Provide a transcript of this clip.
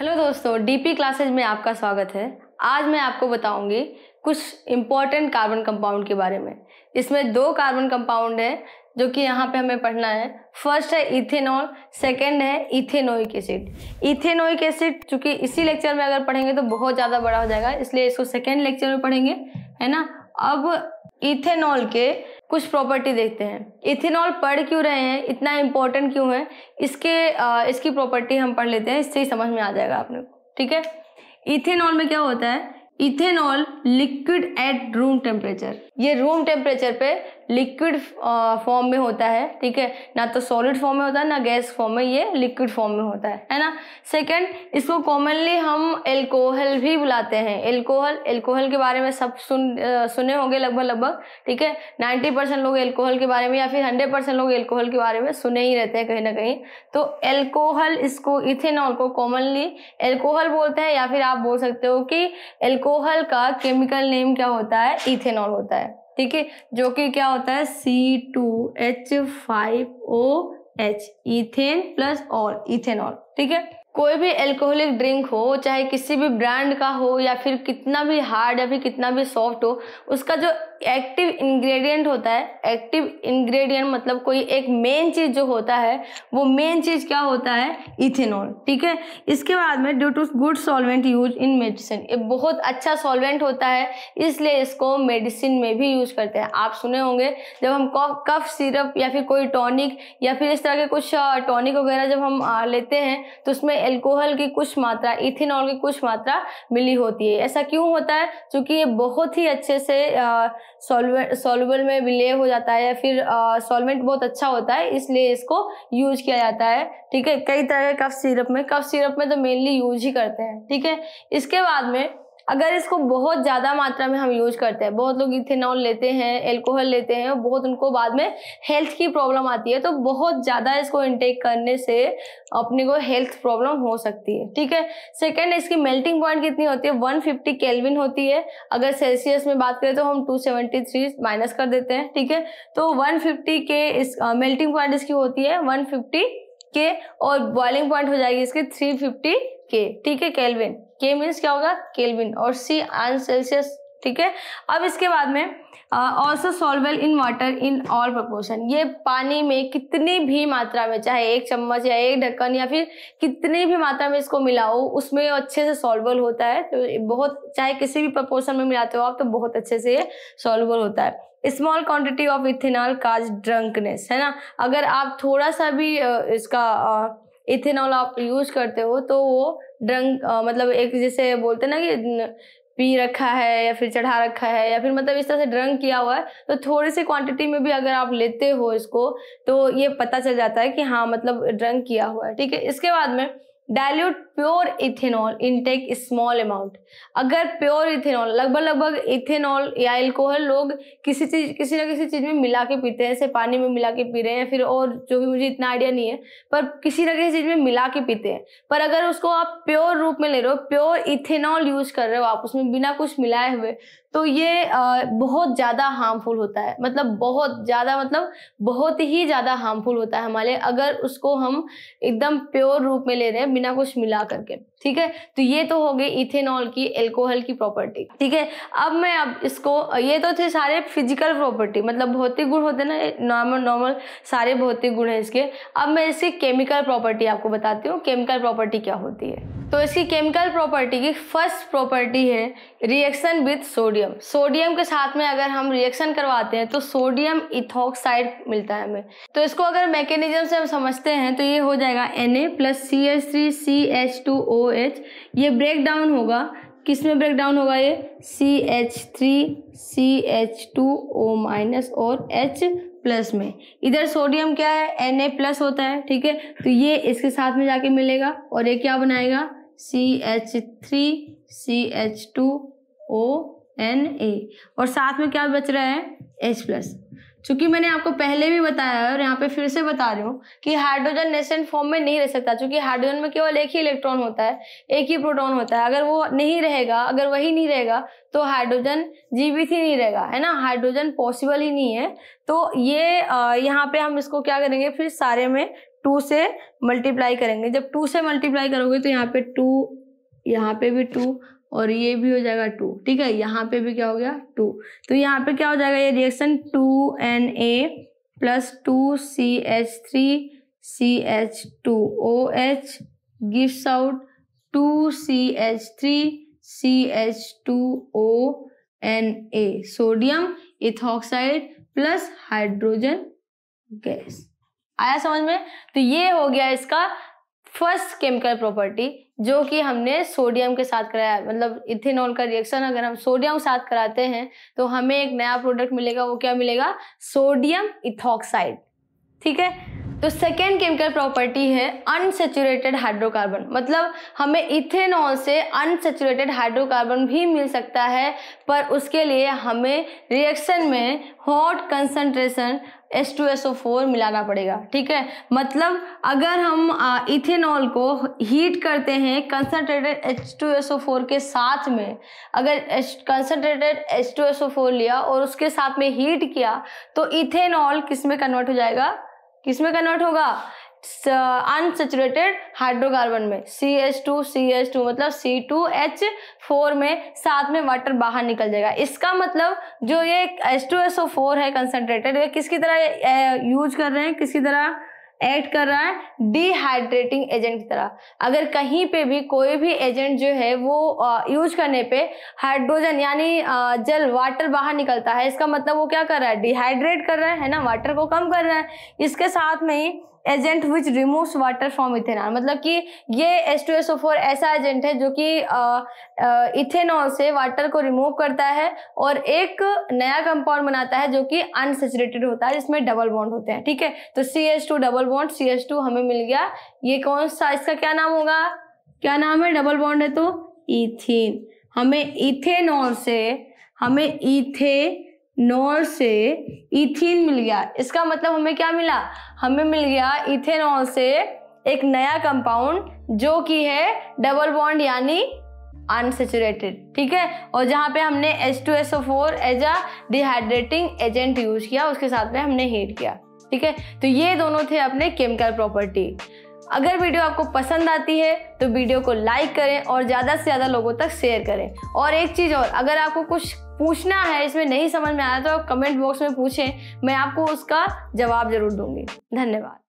hello दोस्तों DP classes में आपका स्वागत है आज मैं आपको बताऊंगी कुछ इम्पॉर्टेंट कार्बन कंपाउंड के बारे में इसमें दो कार्बन कंपाउंड है जो कि यहाँ पे हमें पढ़ना है फर्स्ट है इथेनॉल सेकेंड है इथेनोइक एसिड इथेनोइक एसिड चूंकि इसी लेक्चर में अगर पढ़ेंगे तो बहुत ज़्यादा बड़ा हो जाएगा इसलिए इसको सेकेंड लेक्चर में पढ़ेंगे है ना अब इथेनॉल के कुछ प्रॉपर्टी देखते हैं इथेनॉल पढ़ क्यों रहे हैं इतना इम्पोर्टेंट क्यों है इसके आ, इसकी प्रॉपर्टी हम पढ़ लेते हैं इससे ही समझ में आ जाएगा आपने को ठीक है इथेनॉल में क्या होता है ethanol liquid at room temperature ये रूम टेम्परेचर पे लिक्विड फॉर्म में होता है ठीक है ना तो सॉलिड फॉर्म में होता है ना गैस फॉर्म में ये लिक्विड फॉर्म में होता है है ना सेकंड इसको कॉमनली हम एल्कोहल भी बुलाते हैं एल्कोहल एल्कोहल के बारे में सब सुन आ, सुने होंगे लगभग लगभग ठीक है नाइन्टी परसेंट लोग एल्कोहल के बारे में या फिर हंड्रेड परसेंट लोग एल्कोहल के बारे में सुने ही रहते हैं कहीं ना कहीं तो एल्कोहल इसको इथेनॉल को कॉमनली एल्कोहल बोलते हैं या फिर आप बोल सकते हो कि एल्कोहल का केमिकल नेम क्या होता है इथेनॉल होता है ठीक है जो कि क्या होता है C two H five O H ethane plus और इथेनॉल ठीक है कोई भी एल्कोहलिक ड्रिंक हो चाहे किसी भी ब्रांड का हो या फिर कितना भी हार्ड या फिर कितना भी सॉफ्ट हो उसका जो एक्टिव इंग्रेडिएंट होता है एक्टिव इंग्रेडिएंट मतलब कोई एक मेन चीज जो होता है वो मेन चीज क्या होता है इथेनॉल ठीक है इसके बाद में due to good solvent use in medicine ये बहुत अच्छा सॉल्वेंट होता है इसलिए इसको मेडिसिन में भी यूज करते हैं आप सुने होंगे जब हम कफ कफ सिरप या फिर कोई टॉनिक या फिर इस तरह के कुछ टॉनिक वगैरह जब हम लेते हैं तो उसमें एल्कोहल की कुछ मात्रा इथेनॉल की कुछ मात्रा मिली होती है ऐसा क्यों होता है क्योंकि ये बहुत ही अच्छे से सॉल्वेंट सॉल्युबल में विलय हो जाता है या फिर सॉल्वेंट बहुत अच्छा होता है इसलिए इसको यूज किया जाता है ठीक है कई तरह के कफ सिरप में कफ सिरप में तो मेनली यूज ही करते हैं ठीक है इसके बाद में अगर इसको बहुत ज़्यादा मात्रा में हम यूज करते हैं बहुत लोग इथेनॉल लेते हैं एल्कोहल लेते हैं और बहुत उनको बाद में हेल्थ की प्रॉब्लम आती है तो बहुत ज़्यादा इसको इनटेक करने से अपने को हेल्थ प्रॉब्लम हो सकती है ठीक है सेकेंड इसकी मेल्टिंग पॉइंट कितनी होती है वन फिफ्टी होती है अगर सेल्सियस में बात करें तो हम टू सेवेंटी थ्री माइनस कर देते हैं ठीक है तो वन फिफ्टी के इस मेल्टिंग पॉइंट इसकी होती है वन फिफ्टी के और बॉइलिंग पॉइंट हो जाएगी इसकी थ्री फिफ्टी के ठीक है केल्विन के मीन्स क्या होगा केल्विन और सी आन सेल्सियस ठीक है अब इसके बाद में also soluble in water in all proportion ये पानी में कितनी भी मात्रा में चाहे एक चम्मच या एक ढक्कन या फिर कितनी भी मात्रा में इसको मिलाओ उसमें अच्छे से सॉल्वेल होता है तो बहुत चाहे किसी भी प्रपोर्शन में मिलाते हो आप तो बहुत अच्छे से ये सॉल्वेल होता है small quantity of ethanol cause drunkenness है ना अगर आप थोड़ा सा भी इसका इथेनॉल आप यूज करते हो तो वो ड्रंक मतलब एक जैसे बोलते ना कि पी रखा है या फिर चढ़ा रखा है या फिर मतलब इस तरह से ड्रंक किया हुआ है तो थोड़ी सी क्वांटिटी में भी अगर आप लेते हो इसको तो ये पता चल जाता है कि हाँ मतलब ड्रंक किया हुआ है ठीक है इसके बाद में dilute pure ethanol intake small amount अगर प्योर इथेनॉल लगभग लगभग इथेनॉल या एल्कोहल लोग किसी चीज किसी ना किसी चीज़ में मिला के पीते हैं जैसे पानी में मिला के पी रहे हैं फिर और जो भी मुझे इतना आइडिया नहीं है पर किसी ना किसी चीज़ में मिला के पीते हैं पर अगर उसको आप प्योर रूप में ले रहे हो प्योर इथेनॉल यूज कर रहे हो आप उसमें बिना कुछ मिलाए हुए तो ये बहुत ज़्यादा हार्मफुल होता है मतलब बहुत ज़्यादा मतलब बहुत ही ज़्यादा हार्मफुल होता है हमारे अगर उसको हम एकदम प्योर रूप में ले रहे हैं बिना कुछ मिला करके ठीक है तो ये तो हो गई इथेनॉल की एल्कोहल की प्रॉपर्टी ठीक है अब मैं अब इसको ये तो थे सारे फिजिकल प्रॉपर्टी मतलब भौतिक गुण होते ना नॉर्मल नॉर्मल सारे भौतिक गुण है इसके अब मैं इसकी केमिकल प्रॉपर्टी आपको बताती हूँ केमिकल प्रॉपर्टी क्या होती है तो इसकी केमिकल प्रॉपर्टी की फर्स्ट प्रॉपर्टी है रिएक्शन विथ सोडियम सोडियम के साथ में अगर हम रिएक्शन करवाते हैं तो सोडियम इथोक्साइड मिलता है हमें तो इसको अगर मैकेनिज्म से हम समझते हैं तो ये हो जाएगा N A plus C H three C H two O H ये ब्रेक डाउन होगा किस में ब्रेक डाउन होगा ये C H three C H two O minus और एच प्लस में इधर सोडियम क्या है एन ए प्लस होता है ठीक है तो ये इसके साथ में जाके मिलेगा और ये क्या बनाएगा C H three C H two O N A और साथ में क्या बच रहा है एच प्लस चूंकि मैंने आपको पहले भी बताया है और यहाँ पे फिर से बता रही हूँ कि हाइड्रोजन नेसेंट फॉर्म में नहीं रह सकता क्योंकि हाइड्रोजन में केवल एक ही इलेक्ट्रॉन होता है एक ही प्रोटॉन होता है अगर वो नहीं रहेगा अगर वही नहीं रहेगा तो हाइड्रोजन जीवित ही नहीं रहेगा है ना हाइड्रोजन पॉसिबल ही नहीं है तो ये यह यहाँ पे हम इसको क्या करेंगे फिर सारे में टू से मल्टीप्लाई करेंगे जब टू से मल्टीप्लाई करोगे तो यहाँ पे टू यहाँ पे भी टू और ये भी हो जाएगा टू ठीक है यहाँ पे भी क्या हो गया टू तो यहाँ पे क्या हो जाएगा ये reaction two N A plus two C H three C H two O H gives out two C H three C H two O N A sodium ethoxide plus hydrogen gas आया समझ में तो ये हो गया इसका first chemical property जो कि हमने सोडियम के साथ कराया मतलब इथेनॉल का रिएक्शन अगर हम सोडियम के साथ कराते हैं तो हमें एक नया प्रोडक्ट मिलेगा वो क्या मिलेगा सोडियम इथॉक्साइड ठीक है तो सेकेंड केमिकल प्रॉपर्टी है अनसेचुरेटेड हाइड्रोकार्बन मतलब हमें इथेनॉल से अनसेचुरेटेड हाइड्रोकार्बन भी मिल सकता है पर उसके लिए हमें रिएक्शन में हॉट कंसनट्रेशन H2SO4 मिलाना पड़ेगा ठीक है मतलब अगर हम इथेनॉल को हीट करते हैं कंसनट्रेटेड H2SO4 के साथ में अगर कंसनट्रेटेड H2SO4 लिया और उसके साथ में हीट किया तो इथेनॉल किस में कन्वर्ट हो जाएगा किस में कन्वर्ट होगा अनसेचुरेटेड हाइड्रोकार्बन में C H two C H two मतलब सी टू एच फोर में साथ में वाटर बाहर निकल जाएगा इसका मतलब जो ये H two S O four है कंसनट्रेटेड ये किसकी तरह यूज कर रहे हैं किसकी तरह एक्ट कर रहा है डिहाइड्रेटिंग एजेंट की तरह अगर कहीं पे भी कोई भी एजेंट जो है वो यूज करने पे हाइड्रोजन यानी जल वाटर बाहर निकलता है इसका मतलब वो क्या कर रहा है डिहाइड्रेट कर रहा है है ना वाटर को कम कर रहा है इसके साथ में ही agent which removes water from ethanol मतलब कि ये S two S O four ऐसा एजेंट है जो कि इथेनॉल से वाटर को रिमूव करता है और एक नया कंपाउंड बनाता है जो कि अनसेचुरेटेड होता है जिसमें डबल बॉन्ड होते हैं ठीक है तो C S two double bond C S two हमें मिल गया ये कौन सा इसका क्या नाम होगा क्या नाम है डबल बॉन्ड है तो इथिन हमें इथेनॉल से हमें इथेनॉल से इथिन मिल गया इसका मतलब हमें क्या मिला हमें मिल गया इथेनॉल से एक नया कंपाउंड जो कि है डबल बॉन्ड यानी अनसेचुरेटेड ठीक है और जहाँ पे हमने H two S O four as a dehydrating agent use किया उसके साथ में हमने हीट किया ठीक है तो ये दोनों थे अपने केमिकल प्रॉपर्टी अगर वीडियो आपको पसंद आती है तो वीडियो को लाइक करें और ज़्यादा से ज़्यादा लोगों तक शेयर करें और एक चीज़ और अगर आपको कुछ पूछना है इसमें नहीं समझ में आया तो आप कमेंट बॉक्स में पूछें मैं आपको उसका जवाब जरूर दूंगी धन्यवाद